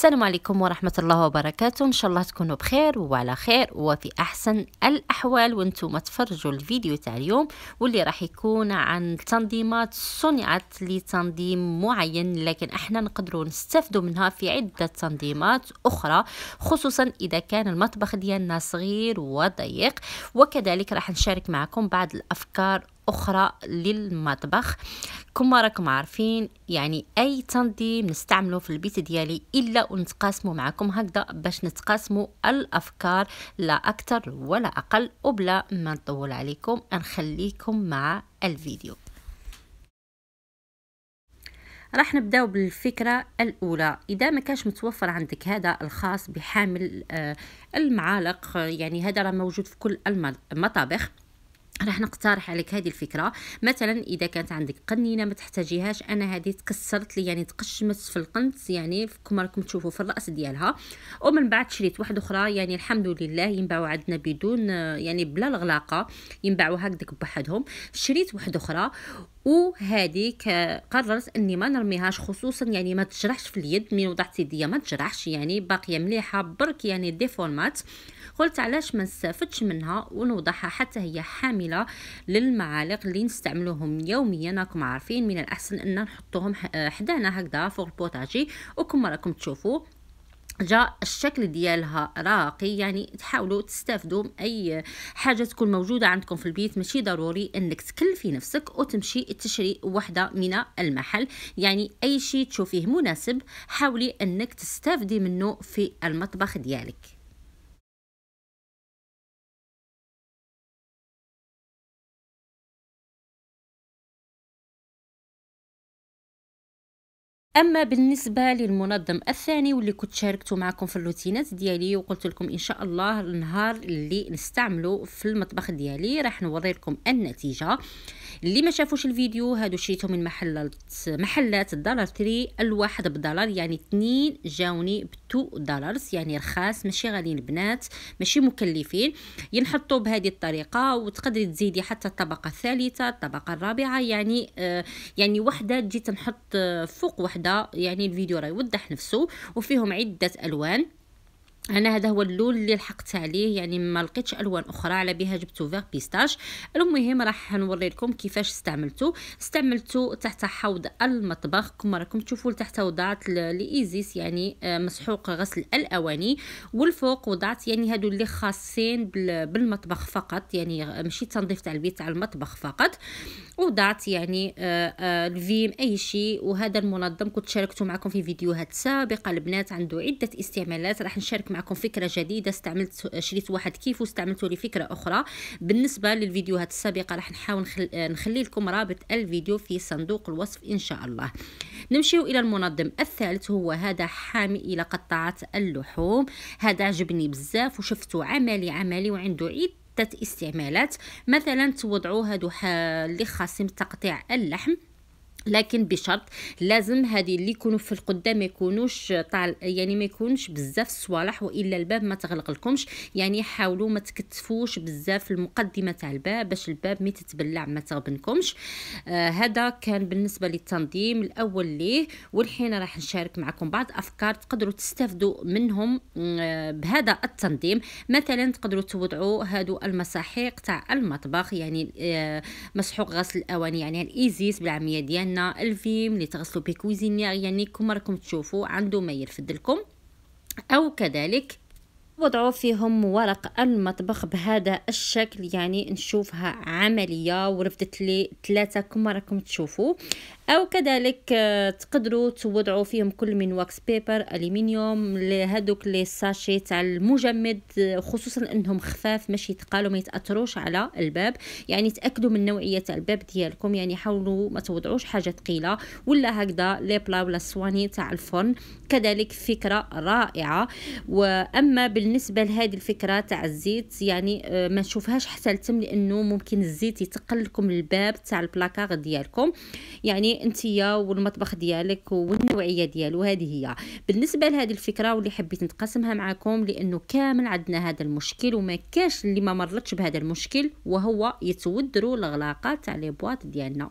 السلام عليكم ورحمة الله وبركاته إن شاء الله تكونوا بخير وعلى خير وفي أحسن الأحوال ما تفرجوا الفيديو تاع اليوم واللي راح يكون عن تنظيمات صنعت لتنظيم معين لكن احنا نقدروا نستفدوا منها في عدة تنظيمات أخرى خصوصا إذا كان المطبخ ديالنا صغير وضيق وكذلك راح نشارك معكم بعض الأفكار أخرى للمطبخ كما راكم عارفين يعني أي تنظيم نستعمله في البيت ديالي إلا ونتقاسمه معكم هكذا باش نتقاسموا الأفكار لا أكثر ولا أقل وبلا ما نطول عليكم نخليكم مع الفيديو راح نبداو بالفكره الاولى اذا ما كانش متوفر عندك هذا الخاص بحامل آه، المعالق يعني هذا راه موجود في كل المطابخ راح نقترح عليك هذه الفكره مثلا اذا كانت عندك قنينه ما تحتاجيهاش انا هذه تكسرت لي يعني تقشمت في القنت يعني كما راكم تشوفوا في الراس ديالها ومن بعد شريت واحد اخرى يعني الحمد لله ينباعوا عندنا بدون يعني بلا الغلاقه ينباعوا هكذاك بوحدهم شريت واحد اخرى وهذه قررت اني ما نرميهاش خصوصا يعني ما تجرحش في اليد من وضعت يديا ما تجرحش يعني باقيه مليحه برك يعني ديفورمات قلت علاش ما نستافدش منها ونوضعها حتى هي حامله للمعالق اللي نستعملوهم يوميا راكم عارفين من الاحسن ان نحطوهم حدانا هكذا فوق البوتاجي وكما راكم تشوفوا جا الشكل ديالها راقي يعني تحاولوا تستافدوا اي حاجه تكون موجوده عندكم في البيت ماشي ضروري انك تكلفي نفسك وتمشي تشري وحده من المحل يعني اي شيء تشوفيه مناسب حاولي انك تستافدي منه في المطبخ ديالك اما بالنسبه للمنظم الثاني واللي كنت شاركته معكم في الروتينات ديالي وقلت لكم ان شاء الله النهار اللي نستعمله في المطبخ ديالي راح نوري لكم النتيجه اللي ما شافوش الفيديو هادو شريته من محلات محلات الدولار تري الواحد بدولار يعني اثنين جاوني بتو دولارز يعني رخاص ماشي غاليين البنات ماشي مكلفين ينحطوا بهذه الطريقه وتقدري تزيدي حتى الطبقه الثالثه الطبقه الرابعه يعني آه يعني وحده تجي تنحط آه، فوق وحده يعني الفيديو راه يوضح نفسه وفيهم عده الوان انا هذا هو اللون اللي لحقت عليه يعني ما لقيتش الوان اخرى على بها جبتو فيغ بيستاش المهم راح نوري لكم كيفاش استعملته استعملته تحت حوض المطبخ كما راكم تشوفوا لتحت وضعت لايزيس يعني آه، مسحوق غسل الاواني والفوق وضعت يعني هادو اللي خاصين بالمطبخ فقط يعني آه، ماشي تنظيف تاع البيت تاع المطبخ فقط وضعت يعني آه، الفيم اي شيء وهذا المنظم كنت شاركته معكم في فيديوهات سابقه البنات عنده عده استعمالات راح نشارك معكم فكره جديده استعملت شريت واحد كيف واستعملته لفكره اخرى بالنسبه للفيديوهات السابقه راح نحاول آه، نخلي لكم رابط الفيديو في صندوق الوصف ان شاء الله نمشيو الى المنظم الثالث هو هذا حامي الى قطعات اللحوم هذا عجبني بزاف وشفته عملي عملي وعنده عده استعمالات مثلا توضعوا هادو اللي خاصم تقطيع اللحم لكن بشرط لازم هذه اللي يكونوا في القدام ما يكونوش طال يعني ما يكونش بزاف الصوالح والا الباب ما تغلق لكمش يعني حاولوا ما تكتفوش بزاف المقدمه تاع الباب باش الباب ما تتبلع ما تغبنكمش آه هذا كان بالنسبه للتنظيم الاول ليه والحين راح نشارك معكم بعض افكار تقدروا تستفدوا منهم آه بهذا التنظيم مثلا تقدروا توضعوا هادو المساحيق تاع المطبخ يعني آه مسحوق غسل الاواني يعني الايزيس بالعاميه ديالنا عندنا الفيم اللي تغسلوا بيه كوزينيير يعني كما راكم تشوفوا عنده ما يرفد لكم او كذلك وضعوا فيهم ورق المطبخ بهذا الشكل يعني نشوفها عملية ورفدت لي ثلاثة كما راكم تشوفوا او كذلك آه، تقدروا توضعوا فيهم كل من واكس بيبر الومنيوم لهذوك لي ساشي تاع المجمد آه، خصوصا انهم خفاف ماشي يتقالوا ما يتاثروش على الباب يعني تاكدوا من نوعيه تاع الباب ديالكم يعني حاولوا ما توضعوش حاجه ثقيله ولا هكذا لي بلا ولا سواني تاع الفرن كذلك فكره رائعه واما بالنسبه لهذه الفكره تاع الزيت يعني آه، ما نشوفهاش حتى لتم لانه ممكن الزيت يتقل لكم الباب تاع البلاكار ديالكم يعني انتيا والمطبخ ديالك والنوعيه ديالو هذه هي بالنسبه لهذه الفكره واللي حبيت نتقاسمها معكم لانه كامل عندنا هذا المشكل وما كاش اللي ما مرتش بهذا المشكل وهو يتودروا الغلاقات تاع لي بواط ديالنا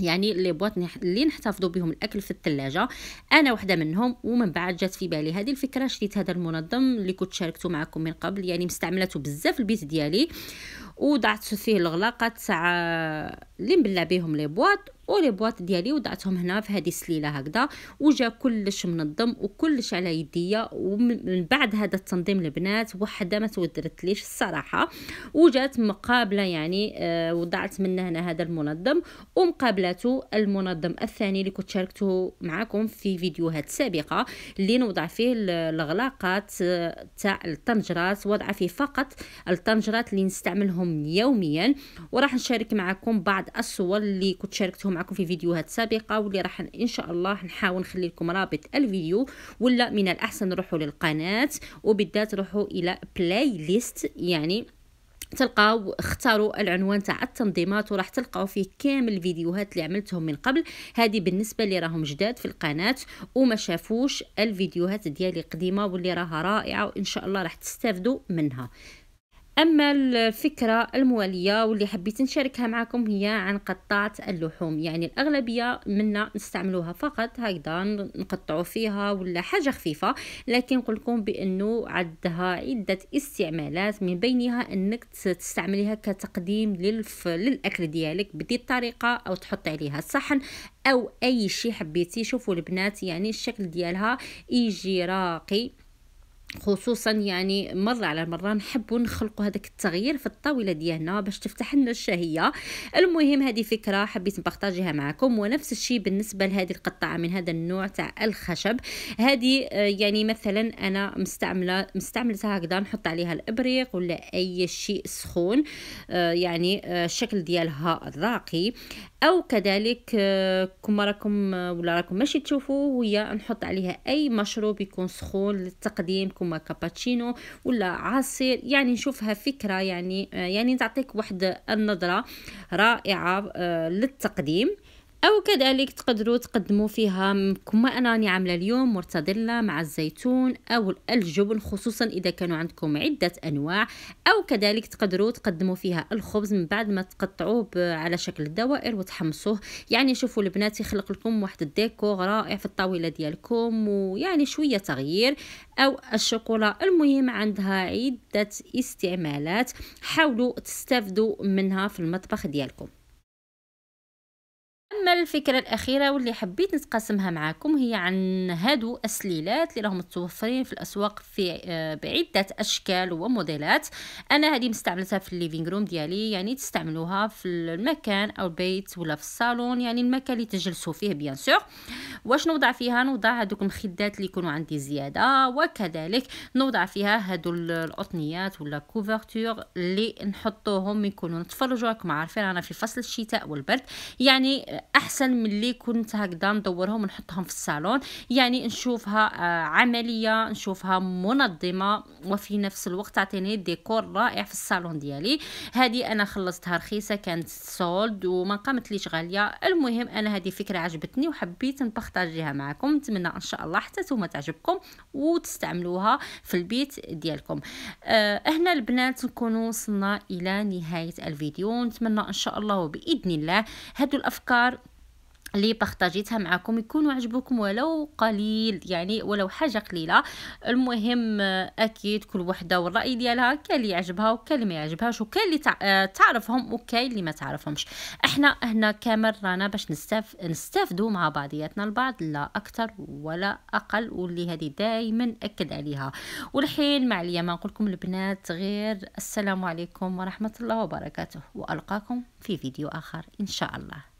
يعني لي بواط اللي نحتفظوا بهم الاكل في الثلاجه انا وحده منهم ومن بعد جات في بالي هذه الفكره شريت هذا المنظم اللي كنت شاركته معكم من قبل يعني مستعملته بزاف البيت ديالي وضعت فيه الغلاقات تاع اللي نبلع بهم لي بواط ولي بواط ديالي وضعتهم هنا في هذه السليله هكذا وجا كلش منظم وكلش على يديا ومن بعد هذا التنظيم البنات وحده ما تودرتليش الصراحه وجات مقابله يعني آه، وضعت من هنا هذا المنظم ومقابلته المنظم الثاني اللي كنت شاركته معكم في فيديوهات سابقه اللي نوضع فيه الغلاقات آه، تاع الطنجرات وضع فيه فقط الطنجرات اللي نستعملهم معكم يوميا وراح نشارك معكم بعض الصور اللي كنت شاركتهم معكم في فيديوهات سابقه واللي راح ان شاء الله نحاول نخلي لكم رابط الفيديو ولا من الاحسن نروحوا للقناه وبالذات روحوا الى بلاي ليست يعني تلقاو اختاروا العنوان تاع التنظيمات وراح تلقاو فيه كامل الفيديوهات اللي عملتهم من قبل هذه بالنسبه اللي راهم جداد في القناه وما شافوش الفيديوهات ديالي قديمه واللي راها رائعه وان شاء الله راح تستافدوا منها أما الفكرة الموالية واللي حبيت نشاركها معكم هي عن قطعة اللحوم يعني الأغلبية منا نستعملوها فقط هكذا نقطعو فيها ولا حاجة خفيفة لكن نقولكم بأنه عندها عدة استعمالات من بينها أنك تستعمليها كتقديم للف... للأكل ديالك بدي الطريقة أو تحطي عليها الصحن أو أي شي حبيتي شوفوا البنات يعني الشكل ديالها يجي راقي خصوصا يعني مره على مره نحبوا نخلقوا هذاك التغيير في الطاوله ديالنا باش تفتح لنا الشهيه المهم هذه فكره حبيت نبارطاجيها معكم ونفس الشيء بالنسبه لهذه القطعه من هذا النوع تاع الخشب هذه آه، يعني مثلا انا مستعمله مستعملتها هكذا نحط عليها الابريق ولا اي شيء سخون آه، يعني آه، الشكل ديالها راقي او كذلك كما راكم ولا راكم ماشي تشوفوا هي نحط عليها اي مشروب يكون سخون للتقديم كوما كابتشينو ولا عصير يعني نشوفها فكره يعني آه، يعني تعطيك واحد النظره رائعه آه، للتقديم او كذلك تقدروا تقدموا فيها كما انا راني عامله اليوم مرتضلة مع الزيتون او الجبن خصوصا اذا كانوا عندكم عده انواع او كذلك تقدروا تقدموا فيها الخبز من بعد ما تقطعوه على شكل دوائر وتحمصوه يعني شوفوا البنات يخلق لكم واحد الديكور رائع في الطاوله ديالكم ويعني شويه تغيير او الشوكولا المهم عندها عده استعمالات حاولوا تستافدوا منها في المطبخ ديالكم اما الفكره الاخيره واللي حبيت نتقاسمها معكم هي عن هادو السليلات اللي راهم متوفرين في الاسواق في آه، بعده اشكال وموديلات انا هذه مستعملتها في الليفينغ روم ديالي يعني تستعملوها في المكان او البيت ولا في الصالون يعني المكان اللي تجلسوا فيه بيان سور واش نوضع فيها نوضع هذوك المخدات اللي يكونوا عندي زياده وكذلك نوضع فيها هادو القطنيات ولا كوفرتور اللي نحطوهم يكونوا نتفرجوا راكم عارفين انا في فصل الشتاء والبرد يعني آه، احسن من اللي كنت هكذا ندورهم ونحطهم في الصالون يعني نشوفها آه، عمليه نشوفها منظمه وفي نفس الوقت تعطيني ديكور رائع في الصالون ديالي هذه انا خلصتها رخيصه كانت سولد وما ليش غاليه المهم انا هذه فكره عجبتني وحبيت نبارطاجيها معكم نتمنى ان شاء الله حتى نتوما تعجبكم وتستعملوها في البيت ديالكم أه هنا البنات نكون وصلنا الى نهايه الفيديو نتمنى ان شاء الله وباذن الله هادو الافكار اللي بارطاجيتها معكم يكونوا عجبوكم ولو قليل يعني ولو حاجه قليله المهم اكيد كل وحده والراي ديالها كاين اللي يعجبها وكاين اللي ما يعجبهاش وكاين اللي آه، تعرفهم وكاين اللي ما تعرفهمش احنا هنا كامل رانا باش نستاف نستافدوا مع بعضياتنا البعض لا اكثر ولا اقل واللي هذه دائما اكد عليها والحين مع ما نقول لكم البنات غير السلام عليكم ورحمه الله وبركاته والقاكم في فيديو اخر ان شاء الله